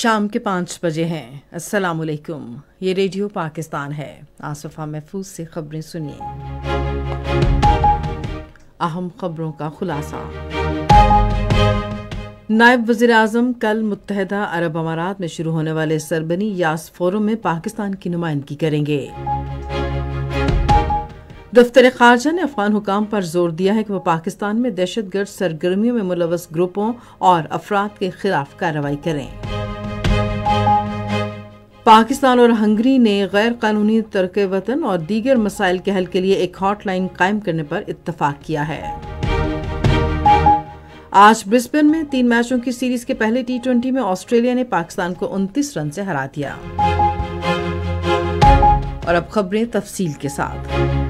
शाम के पाँच बजे हैं अस्सलाम वालेकुम ये रेडियो पाकिस्तान है आसफ़ा महफूज से खबरें सुनिए अहम खबरों का खुलासा नायब वजीर अजम कल मुतहद अरब अमारात में शुरू होने वाले सरबनी यास फोरम में पाकिस्तान की नुमाइंदगी करेंगे दफ्तर खारजा ने अफगान हुकाम पर जोर दिया है कि वह पाकिस्तान में दहशत गर्द सरगर्मियों में मुलवस ग्रुपों और अफराद के खिलाफ कार्रवाई करें पाकिस्तान और हंगरी ने गैर कानूनी तरक वतन और दीगर मसाइल के हल के लिए एक हॉटलाइन कायम करने पर इतफाक किया है आज ब्रिस्बेन में तीन मैचों की सीरीज के पहले टी में ऑस्ट्रेलिया ने पाकिस्तान को 29 रन से हरा दिया और अब खबरें तफसील के साथ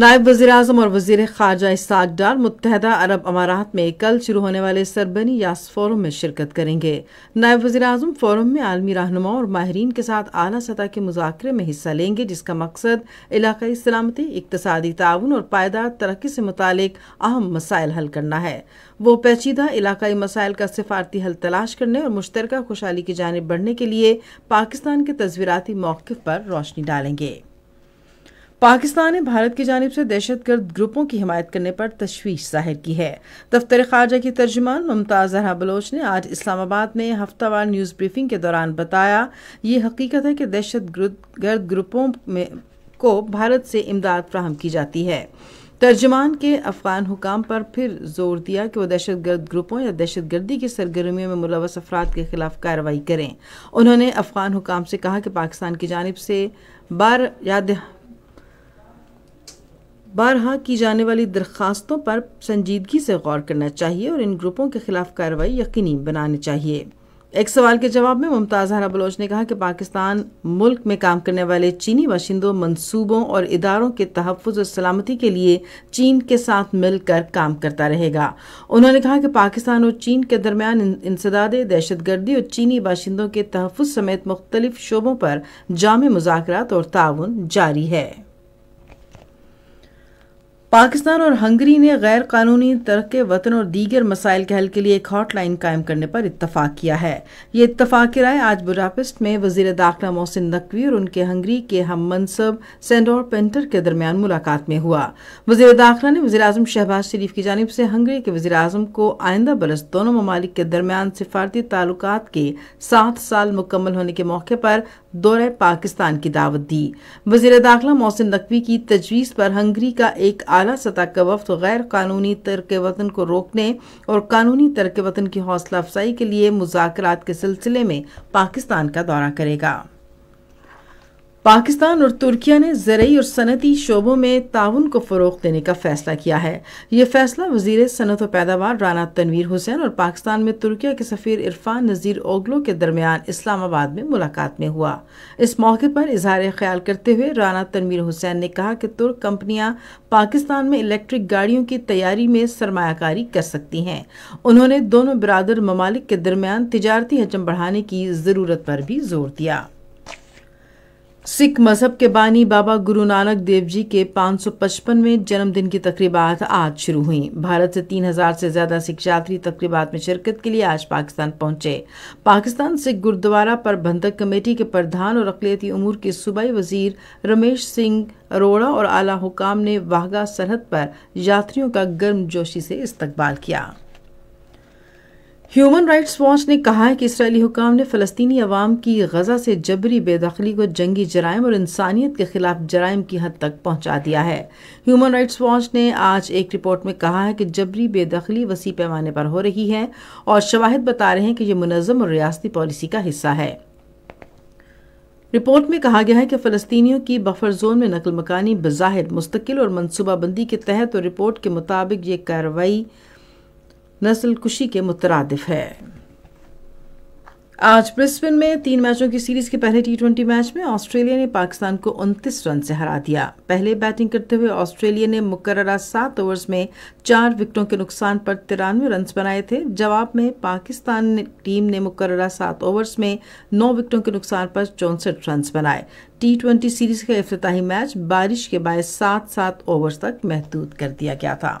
नायब वजी अजम और वजीर खारजा इसाक डार मुतहदा अरब अमारात में कल शुरू होने वाले सरबनी यास फोरम में शिरकत करेंगे नायब वजी अजम फोरम में आलमी रहनुमा और माहरीन के साथ अली सतह के मुजाकरे में हिस्सा लेंगे जिसका मकसद इलाकई सलामती इकतसादी ताउन और पायदार तरक्की से मुतल अहम मसाइल हल करना है वो पेचीदा इलाकई मसाइल का सिफारती हल तलाश करने और मुश्तरक खुशहाली की जानब बढ़ने के लिए पाकिस्तान के तस्वीरती मौक़ पर रोशनी डालेंगे पाकिस्तान ने भारत की जानब से गर्द ग्रुपों की हिमायत करने पर तशवीश जाहिर की है दफ्तर खारजा की तर्जमान मुमताज़ जहरा बलोच ने आज इस्लामाबाद में हफ्तावार न्यूज़ ब्रीफिंग के दौरान बताया ये हकीकत है कि दहशत गर्द ग्रुपों में को भारत से इमदाद फ्राहम की जाती है तर्जमान के अफगान हुकाम पर फिर जोर दिया कि वह दहशत गर्द ग्रुपों या दहशत गर्दी की सरगर्मियों में मुलवस अफराद के खिलाफ कार्रवाई करें उन्होंने अफगान हुकाम से कहा कि पाकिस्तान की जानब से बार याद बारहा की जाने वाली दरख्वास्तों पर संजीदगी से गौर करना चाहिए और इन ग्रुपों के खिलाफ कार्रवाई यकीनी बनानी चाहिए एक सवाल के जवाब में मुमताज़ हरा बलोच ने कहा कि पाकिस्तान मुल्क में काम करने वाले चीनी बाशिंदों मंसूबों और इदारों के तहफ़ और सलामती के लिए चीन के साथ मिलकर काम करता रहेगा उन्होंने कहा कि पाकिस्तान और चीन के दरमियान इंसदाद दहशत गर्दी और चीनी बाशिंदों के तहफ़ समेत मुख्तलिफ शोबों पर जाम मुजाकर और ताउन जारी है पाकिस्तान और हंगरी ने गैर कानूनी तरक वतन और दीगर मसाइल के हल के लिए एक हॉटलाइन कायम करने पर इतफाक किया है ये इतफाक राय आज बुरापिस्ट में वजीर दाखिला मोहसिन नकवी और उनके हंगरी के हम मनसब सेंडोर पेंटर के दरमियान मुलाकात में हुआ वजीर दाखिला ने वजी अजम शहबाज शरीफ की जानब से हंगरी के वजी अजम को आइंदा बरस दोनों ममालिक के दरमियान सिफारती ताल्लुक के सात साल मुकम्मल होने के मौके पर दौरे पाकिस्तान की दावत दी वजीर दाखिला मोहसिन नकवी की तजवीज़ पर हंगरी का एक आला सतह का वफद गैर कानूनी तर्क वतन को रोकने और कानूनी तर्क वतन की हौसला अफजाई के लिए मुजाकर के सिलसिले में पाकिस्तान का दौरा करेगा पाकिस्तान और तुर्किया ने जरिए और सनती शोबों में ताउन को फ़रोग देने का फैसला किया है ये फैसला वजीर सनत व पैदावार राना तनवीर हुसैन और पाकिस्तान में तुर्किया के सफ़ीर इरफान नज़ीर ओगलो के दरमियान इस्लामाबाद में मुलाकात में हुआ इस मौके पर इजहार ख्याल करते हुए राना तनवीर हुसैन ने कहा कि तुर्क कंपनियाँ पाकिस्तान में इलेक्ट्रिक गाड़ियों की तैयारी में सरमाकारी कर सकती हैं उन्होंने दोनों बरदर ममालिक के दरमियान तजारती हजम बढ़ाने की ज़रूरत पर भी जोर दिया सिख मजहब के बानी बाबा गुरु नानक देव जी के 555वें जन्मदिन की तकरीबात आज शुरू हुई भारत से 3000 से ज्यादा सिख यात्री तकरीबात में शिरकत के लिए आज पाकिस्तान पहुंचे पाकिस्तान सिख गुरुद्वारा प्रबंधक कमेटी के प्रधान और अकलीती उमूर के सूबाई वजीर रमेश सिंह अरोड़ा और आला हुकाम ने वाहगा सरहद पर यात्रियों का गर्म जोशी से इस्तकबाल किया ह्यूमन राइट्स वॉच ने कहा है कि इसराइली हुकाम ने फलस्तनी अवाम की गजा से जबरी बेदखली को जंगी जराइम और इंसानियत के खिलाफ जराइम की हद तक पहुंचा दिया है ह्यूमन राइट्स वॉच ने आज एक रिपोर्ट में कहा है कि जबरी बेदखली वसी पैमाने पर हो रही है और शवाहद बता रहे हैं कि यह मुनज़म और रियाती पॉलिसी का हिस्सा है रिपोर्ट में कहा गया है कि फलस्तियों की बफर जोन में नकल मकानी बज़ाहिर मुस्तकिल और मनसूबाबंदी के तहत और रिपोर्ट के मुताबिक ये कार्रवाई नस्ल कुशी के मुतरद है आज ब्रिस्बेन में तीन मैचों की सीरीज के पहले टी मैच में ऑस्ट्रेलिया ने पाकिस्तान को 29 रन से हरा दिया पहले बैटिंग करते हुए ऑस्ट्रेलिया ने मुकर्रा सात ओवर्स में चार विकेटों के नुकसान पर तिरानवे रन बनाए थे जवाब में पाकिस्तान टीम ने मुकर्रा सात ओवर्स में नौ विकेटों के नुकसान पर चौंसठ रन बनाए टी सीरीज का अफ्ताही मैच बारिश के बाय सात सात ओवर्स तक महदूद कर दिया गया था